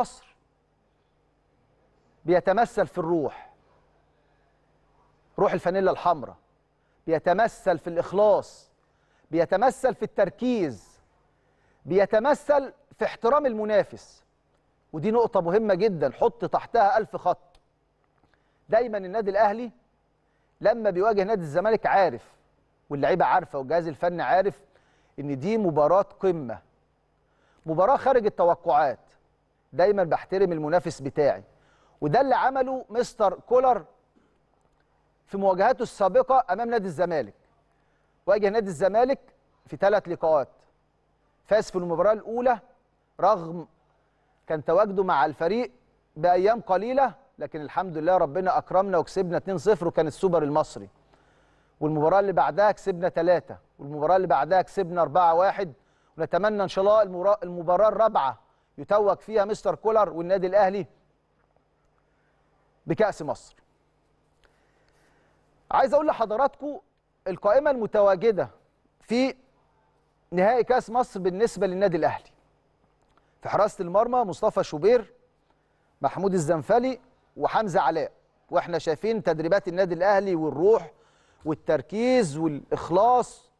القصر بيتمثل في الروح روح الفانيلا الحمراء بيتمثل في الإخلاص بيتمثل في التركيز بيتمثل في احترام المنافس ودي نقطة مهمة جدا حط تحتها ألف خط دايما النادي الأهلي لما بيواجه نادي الزمالك عارف واللعيبة عارفة والجهاز الفني عارف إن دي مباراة قمة مباراة خارج التوقعات دايما بحترم المنافس بتاعي وده اللي عمله مستر كولر في مواجهاته السابقه امام نادي الزمالك واجه نادي الزمالك في ثلاث لقاءات فاز في المباراه الاولى رغم كان تواجده مع الفريق بايام قليله لكن الحمد لله ربنا اكرمنا وكسبنا 2-0 وكان السوبر المصري والمباراه اللي بعدها كسبنا 3 والمباراه اللي بعدها كسبنا 4-1 ونتمنى ان شاء الله المباراه الرابعه يتوج فيها مستر كولر والنادي الاهلي بكاس مصر عايز اقول لحضراتكم القائمه المتواجده في نهائي كاس مصر بالنسبه للنادي الاهلي في حراسه المرمى مصطفى شوبير محمود الزنفلي وحمزه علاء واحنا شايفين تدريبات النادي الاهلي والروح والتركيز والاخلاص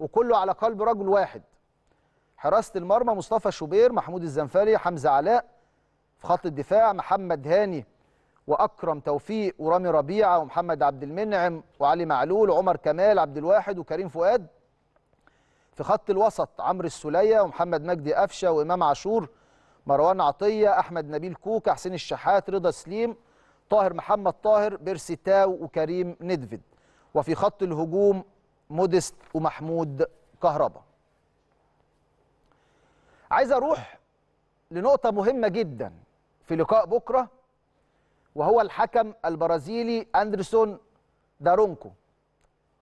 وكله على قلب رجل واحد حراسه المرمى مصطفى شوبير محمود الزنفري حمزه علاء في خط الدفاع محمد هاني واكرم توفيق ورامي ربيعه ومحمد عبد المنعم وعلي معلول وعمر كمال عبد الواحد وكريم فؤاد في خط الوسط عمرو السوليه ومحمد مجدي قفشه وامام عاشور مروان عطيه احمد نبيل كوكا حسين الشحات رضا سليم طاهر محمد طاهر بيرسي تاو وكريم ندفد وفي خط الهجوم مودست ومحمود كهربا عايز اروح لنقطه مهمه جدا في لقاء بكره وهو الحكم البرازيلي اندرسون دارونكو